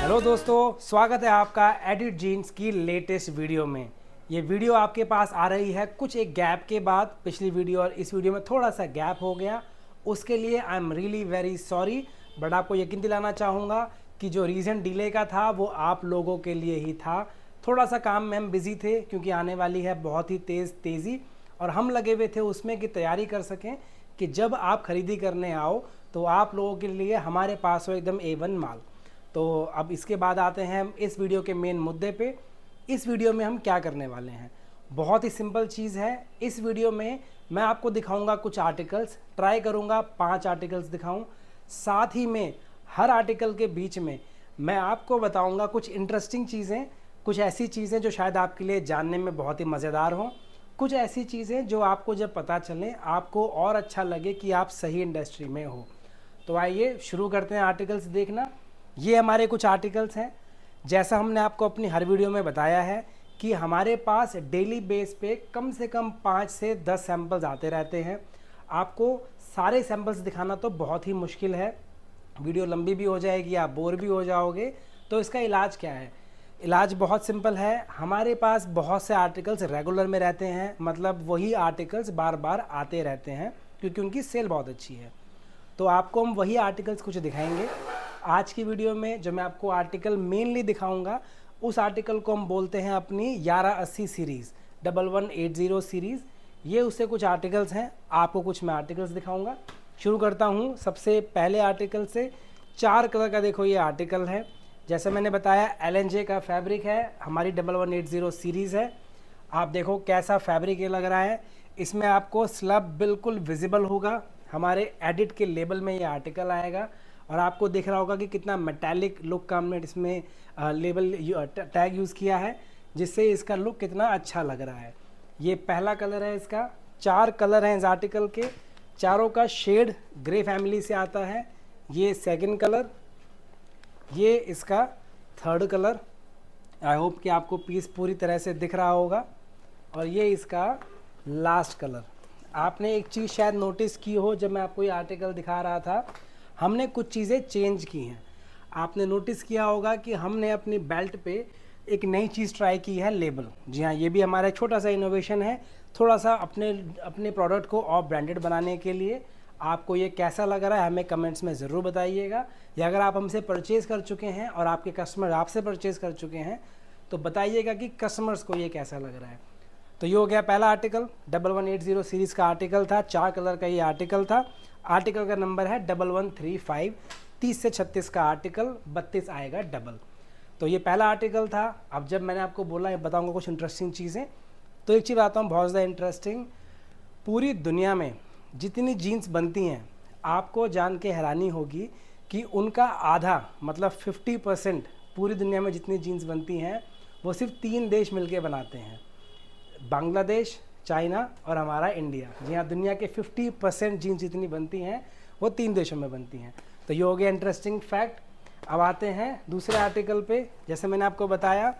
hello दोस्तों स्वागत है आपका एडिट जीन्स की लेटेस्ट वीडियो में ये वीडियो आपके पास आ रही है कुछ एक गैप के बाद पिछली वीडियो और इस वीडियो में थोड़ा सा गैप हो गया उसके लिए I am really very sorry but आपको यकीन दिलाना चाहूँगा कि जो रीज़न डिले का था वो आप लोगों के लिए ही था थोड़ा सा काम में हम बिज़ी थे क्योंकि आने वाली है बहुत ही तेज़ तेज़ी और हम लगे हुए थे उसमें कि तैयारी कर सकें कि जब आप ख़रीदी करने आओ तो आप लोगों के लिए हमारे पास हो एकदम ए वन माल तो अब इसके बाद आते हैं हम इस वीडियो के मेन मुद्दे पे इस वीडियो में हम क्या करने वाले हैं बहुत ही सिंपल चीज़ है इस वीडियो में मैं आपको दिखाऊंगा कुछ आर्टिकल्स ट्राई करूंगा पांच आर्टिकल्स दिखाऊं साथ ही में हर आर्टिकल के बीच में मैं आपको बताऊँगा कुछ इंटरेस्टिंग चीज़ें कुछ ऐसी चीज़ें जो शायद आपके लिए जानने में बहुत ही मज़ेदार हों कुछ ऐसी चीज़ें जो आपको जब पता चलें आपको और अच्छा लगे कि आप सही इंडस्ट्री में हो तो आइए शुरू करते हैं आर्टिकल्स देखना ये हमारे कुछ आर्टिकल्स हैं जैसा हमने आपको अपनी हर वीडियो में बताया है कि हमारे पास डेली बेस पे कम से कम पाँच से दस सैंपल्स आते रहते हैं आपको सारे सैंपल्स दिखाना तो बहुत ही मुश्किल है वीडियो लंबी भी हो जाएगी आप बोर भी हो जाओगे तो इसका इलाज क्या है इलाज बहुत सिंपल है हमारे पास बहुत से आर्टिकल्स रेगुलर में रहते हैं मतलब वही आर्टिकल्स बार बार आते रहते हैं क्योंकि उनकी सेल बहुत अच्छी है तो आपको हम वही आर्टिकल्स कुछ दिखाएंगे आज की वीडियो में जो मैं आपको आर्टिकल मेनली दिखाऊंगा उस आर्टिकल को हम बोलते हैं अपनी ग्यारह अस्सी series double one eight zero series ये उससे कुछ आर्टिकल्स हैं आपको कुछ मैं आर्टिकल्स दिखाऊंगा शुरू करता हूँ सबसे पहले आर्टिकल से चार कलर का देखो ये आर्टिकल है जैसे मैंने बताया एल का फैब्रिक है हमारी double one eight zero series है आप देखो कैसा फैब्रिक ये लग रहा है इसमें आपको स्लब बिल्कुल विजिबल होगा हमारे एडिट के लेबल में ये आर्टिकल आएगा और आपको दिख रहा होगा कि कितना मेटेलिक लुक का हमने इसमें लेबल टैग यूज़ किया है जिससे इसका लुक कितना अच्छा लग रहा है ये पहला कलर है इसका चार कलर हैं इस आर्टिकल के चारों का शेड ग्रे फैमिली से आता है ये सेकेंड कलर ये इसका थर्ड कलर आई होप कि आपको पीस पूरी तरह से दिख रहा होगा और ये इसका लास्ट कलर आपने एक चीज़ शायद नोटिस की हो जब मैं आपको ये आर्टिकल दिखा रहा था हमने कुछ चीज़ें चेंज की हैं आपने नोटिस किया होगा कि हमने अपनी बेल्ट पे एक नई चीज़ ट्राई की है लेबल जी हाँ ये भी हमारा छोटा सा इनोवेशन है थोड़ा सा अपने अपने प्रोडक्ट को ऑफ ब्रांडेड बनाने के लिए आपको ये कैसा लग रहा है हमें कमेंट्स में ज़रूर बताइएगा या अगर आप हमसे परचेज़ कर चुके हैं और आपके कस्टमर आपसे परचेज़ कर चुके हैं तो बताइएगा कि कस्टमर्स को ये कैसा लग रहा है तो ये हो गया पहला article double one eight zero series का आर्टिकल था चार कलर का ये आर्टिकल था आर्टिकल का नंबर है डबल वन थ्री फाइव तीस से छत्तीस का आर्टिकल बत्तीस आएगा डबल तो ये पहला आर्टिकल था अब जब मैंने आपको बोला बताऊँगा कुछ इंटरेस्टिंग चीज़ें तो एक चीज़ बताता हूँ बहुत ज़्यादा इंटरेस्टिंग पूरी दुनिया में जितनी जीन्स बनती हैं आपको जान के हैरानी होगी कि उनका आधा मतलब 50 परसेंट पूरी दुनिया में जितनी जीन्स बनती हैं वो सिर्फ तीन देश मिल बनाते हैं बांग्लादेश चाइना और हमारा इंडिया जी हाँ दुनिया के 50 परसेंट जीन्स जितनी बनती हैं वो तीन देशों में बनती हैं तो ये हो गया इंटरेस्टिंग फैक्ट अब आते हैं दूसरे आर्टिकल पे जैसे मैंने आपको बताया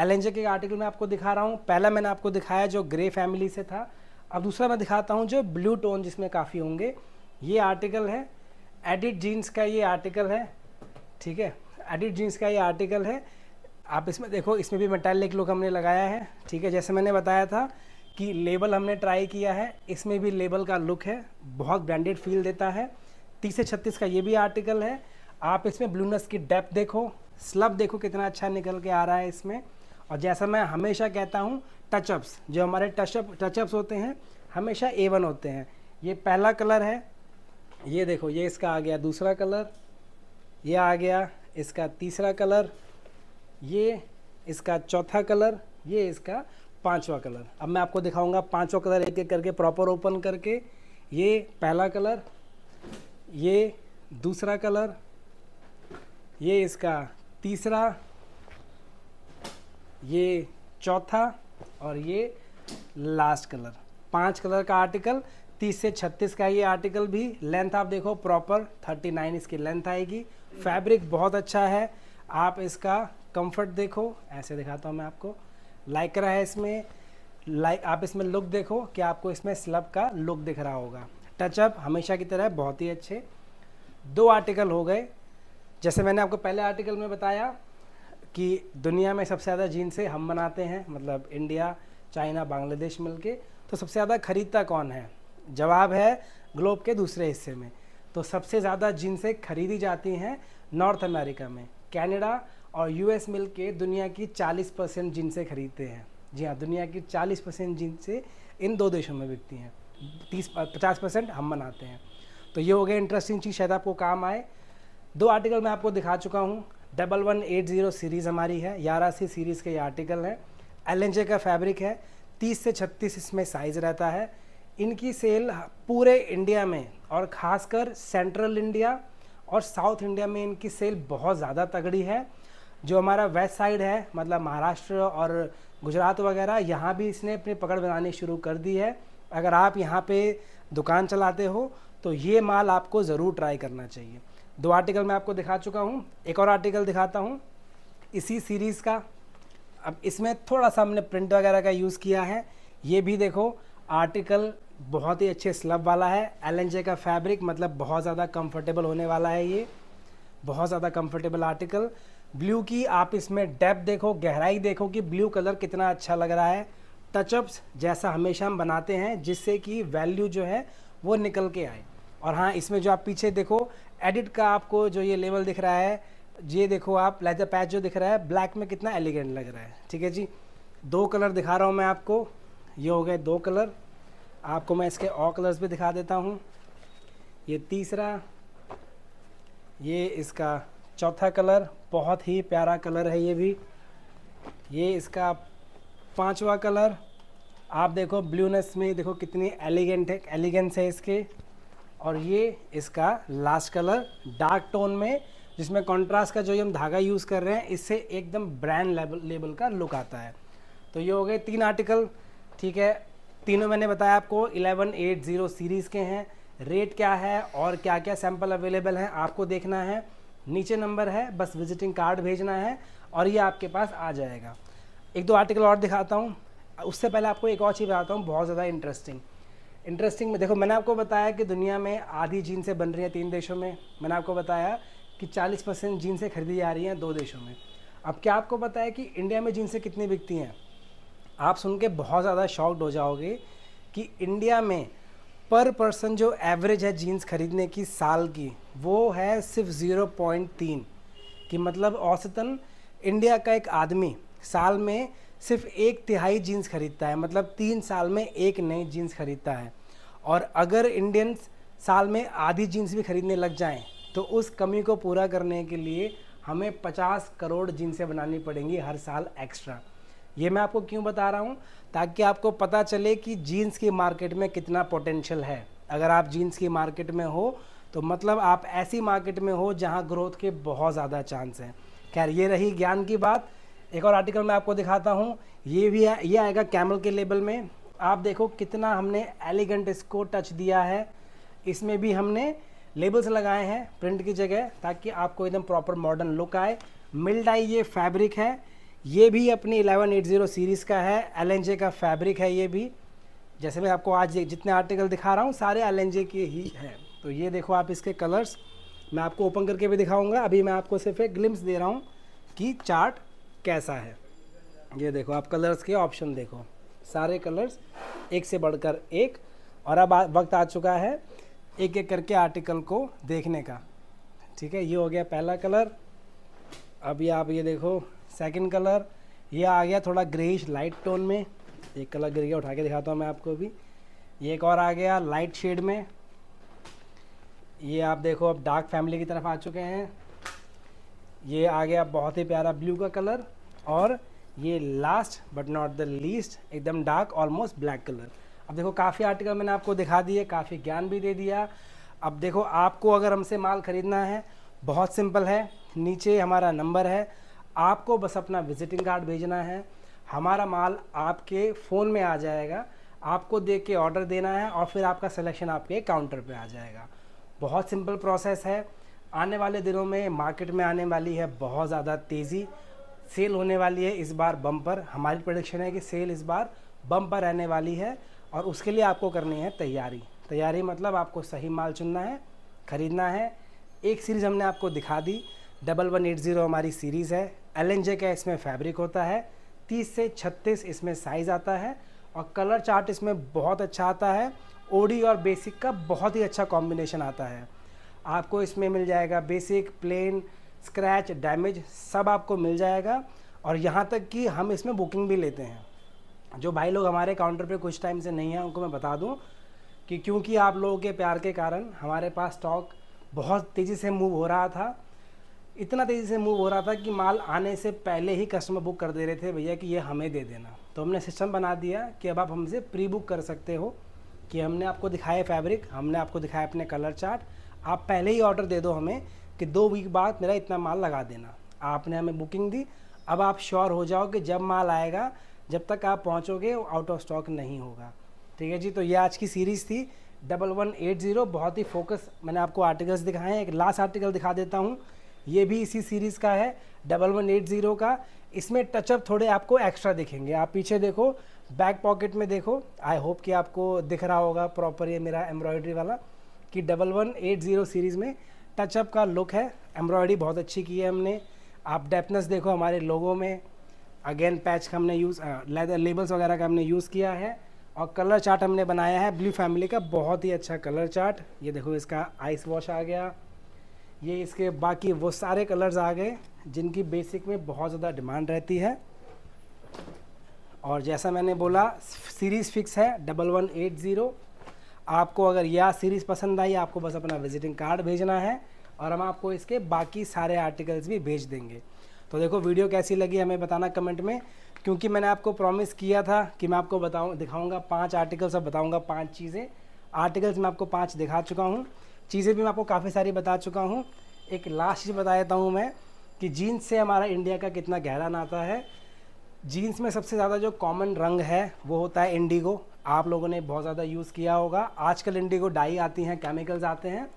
एल के आर्टिकल में आपको दिखा रहा हूँ पहला मैंने आपको दिखाया जो ग्रे फैमिली से था अब दूसरा मैं दिखाता हूँ जो ब्लू टोन जिसमें काफ़ी होंगे ये आर्टिकल है एडिट जीन्स का ये आर्टिकल है ठीक है एडिट जीन्स का ये आर्टिकल है आप इसमें देखो इसमें भी मेटेलिक लुक हमने लगाया है ठीक है जैसे मैंने बताया था कि लेबल हमने ट्राई किया है इसमें भी लेबल का लुक है बहुत ब्रांडेड फील देता है तीस से छत्तीस का ये भी आर्टिकल है आप इसमें ब्लूनस की डेप्थ देखो स्लब देखो कितना अच्छा निकल के आ रहा है इसमें और जैसा मैं हमेशा कहता हूँ टचअप्स जो हमारे टचअप टचअप्स होते हैं हमेशा ए वन होते हैं ये पहला कलर है ये देखो ये इसका आ गया दूसरा कलर ये आ गया इसका तीसरा कलर ये इसका चौथा कलर ये इसका पांचवा कलर अब मैं आपको दिखाऊंगा पांचवा कलर एक एक करके प्रॉपर ओपन करके ये पहला कलर ये दूसरा कलर ये इसका तीसरा ये चौथा और ये लास्ट कलर पांच कलर का आर्टिकल 30 से 36 का ये आर्टिकल भी लेंथ आप देखो प्रॉपर 39 इसकी लेंथ आएगी फैब्रिक बहुत अच्छा है आप इसका कंफर्ट देखो ऐसे दिखाता हूँ मैं आपको लाइक रहा है इसमें लाइक आप इसमें लुक देखो कि आपको इसमें स्लब का लुक दिख रहा होगा टचअप हमेशा की तरह बहुत ही अच्छे दो आर्टिकल हो गए जैसे मैंने आपको पहले आर्टिकल में बताया कि दुनिया में सबसे ज़्यादा जीन्स हम बनाते हैं मतलब इंडिया चाइना बांग्लादेश मिलके तो सबसे ज़्यादा खरीदता कौन है जवाब है ग्लोब के दूसरे हिस्से में तो सबसे ज़्यादा जीन्सें खरीदी जाती हैं नॉर्थ अमेरिका में कैनेडा और यू मिल के दुनिया की चालीस परसेंट जिनसे खरीदते हैं जी हाँ दुनिया की चालीस परसेंट जिनसे इन दो देशों में बिकती हैं तीस पचास परसेंट हम बनाते हैं तो ये हो गया इंटरेस्टिंग चीज़ शायद आपको काम आए दो आर्टिकल मैं आपको दिखा चुका हूँ double one eight zero series हमारी है ग्यारह सी सीरीज़ के ये आर्टिकल हैं एल का फैब्रिक है तीस से छत्तीस इसमें साइज़ रहता है इनकी सेल पूरे इंडिया में और ख़ासकर सेंट्रल इंडिया और साउथ इंडिया में इनकी सेल बहुत ज़्यादा तगड़ी है जो हमारा वेस्ट साइड है मतलब महाराष्ट्र और गुजरात वगैरह यहाँ भी इसने अपनी पकड़ बनानी शुरू कर दी है अगर आप यहाँ पे दुकान चलाते हो तो ये माल आपको ज़रूर ट्राई करना चाहिए दो आर्टिकल मैं आपको दिखा चुका हूँ एक और आर्टिकल दिखाता हूँ इसी सीरीज़ का अब इसमें थोड़ा सा हमने प्रिंट वगैरह का यूज़ किया है ये भी देखो आर्टिकल बहुत ही अच्छे स्लब वाला है एल का फैब्रिक मतलब बहुत ज़्यादा कंफर्टेबल होने वाला है ये बहुत ज़्यादा कंफर्टेबल आर्टिकल ब्लू की आप इसमें डेप देखो गहराई देखो कि ब्लू कलर कितना अच्छा लग रहा है टचअप्स जैसा हमेशा हम बनाते हैं जिससे कि वैल्यू जो है वो निकल के आए और हाँ इसमें जो आप पीछे देखो एडिट का आपको जो ये लेवल दिख रहा है ये देखो आप लेदर पैच जो दिख रहा है ब्लैक में कितना एलिगेंट लग रहा है ठीक है जी दो कलर दिखा रहा हूँ मैं आपको ये हो गए दो कलर आपको मैं इसके और कलर्स भी दिखा देता हूँ ये तीसरा ये इसका चौथा कलर बहुत ही प्यारा कलर है ये भी ये इसका पांचवा कलर आप देखो ब्लूनेस में देखो कितनी एलिगेंट है एलिगेंस है इसके और ये इसका लास्ट कलर डार्क टोन में जिसमें कॉन्ट्रास्ट का जो हम धागा यूज़ कर रहे हैं इससे एकदम ब्रांड लेवल लेवल का लुक आता है तो ये हो गए तीन आर्टिकल ठीक है तीनों मैंने बताया आपको 1180 सीरीज़ के हैं रेट क्या है और क्या क्या सैंपल अवेलेबल हैं आपको देखना है नीचे नंबर है बस विजिटिंग कार्ड भेजना है और ये आपके पास आ जाएगा एक दो आर्टिकल और दिखाता हूँ उससे पहले आपको एक और चीज़ बताता हूँ बहुत ज़्यादा इंटरेस्टिंग इंटरेस्टिंग में देखो मैंने आपको बताया कि दुनिया में आधी जीन से बन रही है तीन देशों में मैंने आपको बताया कि 40 परसेंट जीन से खरीदी जा रही हैं दो देशों में अब क्या आपको पता है कि इंडिया में जीन से कितनी बिकती हैं आप सुन के बहुत ज़्यादा शॉक्ड हो जाओगे कि इंडिया में पर पर्सन जो एवरेज है जीन्स खरीदने की साल की वो है सिर्फ ज़ीरो पॉइंट तीन कि मतलब औसतन इंडिया का एक आदमी साल में सिर्फ एक तिहाई जीन्स खरीदता है मतलब तीन साल में एक नई जीन्स खरीदता है और अगर इंडियंस साल में आधी जीन्स भी खरीदने लग जाएं तो उस कमी को पूरा करने के लिए हमें 50 करोड़ जीन्सें बनानी पड़ेंगी हर साल एक्स्ट्रा ये मैं आपको क्यों बता रहा हूँ ताकि आपको पता चले कि जीन्स की मार्केट में कितना पोटेंशियल है अगर आप जीन्स की मार्केट में हो तो मतलब आप ऐसी मार्केट में हो जहाँ ग्रोथ के बहुत ज़्यादा चांस हैं खैर ये रही ज्ञान की बात एक और आर्टिकल मैं आपको दिखाता हूँ ये भी है ये आएगा कैमल के लेबल में आप देखो कितना हमने एलिगेंट इसको टच दिया है इसमें भी हमने लेबल्स लगाए हैं प्रिंट की जगह ताकि आपको एकदम प्रॉपर मॉडर्न लुक आए डाई ये फैब्रिक है ये भी अपनी 1180 सीरीज़ का है एल का फैब्रिक है ये भी जैसे मैं आपको आज जितने आर्टिकल दिखा रहा हूँ सारे एल के ही हैं तो ये देखो आप इसके कलर्स मैं आपको ओपन करके भी दिखाऊंगा अभी मैं आपको सिर्फ एक ग्लिम्स दे रहा हूँ कि चार्ट कैसा है ये देखो आप कलर्स के ऑप्शन देखो सारे कलर्स एक से बढ़कर एक और अब वक्त आ चुका है एक एक करके आर्टिकल को देखने का ठीक है ये हो गया पहला कलर अभी आप ये देखो सेकंड कलर ये आ गया थोड़ा ग्रेइश लाइट टोन में एक कलर गिर गया उठा के दिखाता हूँ मैं आपको अभी ये एक और आ गया लाइट शेड में ये आप देखो अब डार्क फैमिली की तरफ आ चुके हैं ये आ गया बहुत ही प्यारा ब्लू का कलर और ये last but not the least एकदम डार्क ऑलमोस्ट ब्लैक कलर अब देखो काफ़ी आर्टिकल मैंने आपको दिखा दिए काफ़ी ज्ञान भी दे दिया अब देखो आपको अगर हमसे माल ख़रीदना है बहुत सिंपल है नीचे हमारा नंबर है आपको बस अपना विजिटिंग कार्ड भेजना है हमारा माल आपके फ़ोन में आ जाएगा आपको देख के ऑर्डर देना है और फिर आपका सिलेक्शन आपके काउंटर पे आ जाएगा बहुत सिंपल प्रोसेस है आने वाले दिनों में मार्केट में आने वाली है बहुत ज़्यादा तेज़ी सेल होने वाली है इस बार बम पर हमारी प्रोडिक्शन है कि सेल इस बार बम पर रहने वाली है और उसके लिए आपको करनी है तैयारी तैयारी मतलब आपको सही माल चुनना है ख़रीदना है एक सीरीज़ हमने आपको दिखा दी डबल वन एट ज़ीरो हमारी सीरीज़ है एल का इसमें फैब्रिक होता है तीस से छत्तीस इसमें साइज़ आता है और कलर चार्ट इसमें बहुत अच्छा आता है ओडी और बेसिक का बहुत ही अच्छा कॉम्बिनेशन आता है आपको इसमें मिल जाएगा बेसिक प्लेन स्क्रैच डैमेज सब आपको मिल जाएगा और यहाँ तक कि हम इसमें बुकिंग भी लेते हैं जो भाई लोग हमारे काउंटर पे कुछ टाइम से नहीं हैं उनको मैं बता दूँ कि क्योंकि आप लोगों के प्यार के कारण हमारे पास स्टॉक बहुत तेज़ी से मूव हो रहा था इतना तेज़ी से मूव हो रहा था कि माल आने से पहले ही कस्टमर बुक कर दे रहे थे भैया कि ये हमें दे देना तो हमने सिस्टम बना दिया कि अब आप हमसे प्री बुक कर सकते हो कि हमने आपको दिखाया फैब्रिक हमने आपको दिखाया अपने कलर चार्ट आप पहले ही ऑर्डर दे दो हमें कि दो वीक बाद मेरा इतना माल लगा देना आपने हमें बुकिंग दी अब आप श्योर हो जाओ कि जब माल आएगा जब तक आप पहुँचोगे आउट ऑफ स्टॉक नहीं होगा ठीक है जी तो ये आज की सीरीज़ थी डबल वन एट ज़ीरो बहुत ही फोकस मैंने आपको आर्टिकल्स दिखाए हैं एक लास्ट आर्टिकल दिखा देता हूँ ये भी इसी सीरीज़ का है डबल वन एट ज़ीरो का इसमें टचअप थोड़े आपको एक्स्ट्रा दिखेंगे आप पीछे देखो बैक पॉकेट में देखो आई होप कि आपको दिख रहा होगा प्रॉपर ये मेरा एम्ब्रॉयडरी वाला कि double one eight zero series में टचअप का लुक है एम्ब्रॉयडरी बहुत अच्छी की है हमने आप डेपनेस देखो हमारे लोगों में अगेन पैच का हमने यूज़ लेदर लेबल्स वगैरह का हमने यूज़ किया है और कलर चार्ट हमने बनाया है ब्लू फैमिली का बहुत ही अच्छा कलर चार्ट ये देखो इसका आइस वॉश आ गया ये इसके बाकी वो सारे कलर्स आ गए जिनकी बेसिक में बहुत ज़्यादा डिमांड रहती है और जैसा मैंने बोला सीरीज़ फिक्स है डबल वन एट ज़ीरो आपको अगर यह सीरीज़ पसंद आई आपको बस अपना विजिटिंग कार्ड भेजना है और हम आपको इसके बाकी सारे आर्टिकल्स भी भेज देंगे तो देखो वीडियो कैसी लगी हमें बताना कमेंट में क्योंकि मैंने आपको प्रॉमिस किया था कि मैं आपको बताऊँ दिखाऊँगा पाँच आर्टिकल्स और बताऊँगा पाँच चीज़ें आर्टिकल्स मैं आपको पाँच दिखा चुका हूँ चीज़ें भी मैं आपको काफ़ी सारी बता चुका हूँ एक लास्ट चीज़ बता देता हूँ मैं कि जीन्स से हमारा इंडिया का कितना गहरा नाता है जीन्स में सबसे ज़्यादा जो कॉमन रंग है वो होता है इंडिगो आप लोगों ने बहुत ज़्यादा यूज़ किया होगा आजकल इंडिगो डाई आती हैं केमिकल्स आते हैं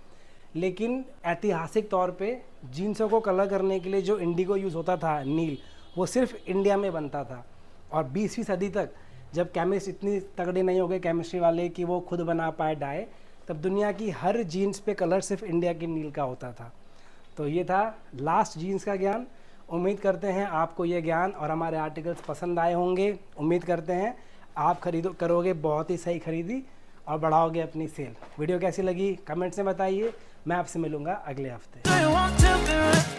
लेकिन ऐतिहासिक तौर पे जीन्सों को कलर करने के लिए जो इंडिगो यूज़ होता था नील वो सिर्फ इंडिया में बनता था और बीसवीं सदी तक जब केमिस्ट इतनी तगड़े नहीं हो गए केमिस्ट्री वाले कि वो खुद बना पाए डाई तब दुनिया की हर जीन्स पे कलर सिर्फ इंडिया की नील का होता था तो ये था लास्ट जीन्स का ज्ञान उम्मीद करते हैं आपको ये ज्ञान और हमारे आर्टिकल्स पसंद आए होंगे उम्मीद करते हैं आप खरीदो करोगे बहुत ही सही खरीदी और बढ़ाओगे अपनी सेल वीडियो कैसी लगी कमेंट्स में बताइए मैं आपसे मिलूँगा अगले हफ्ते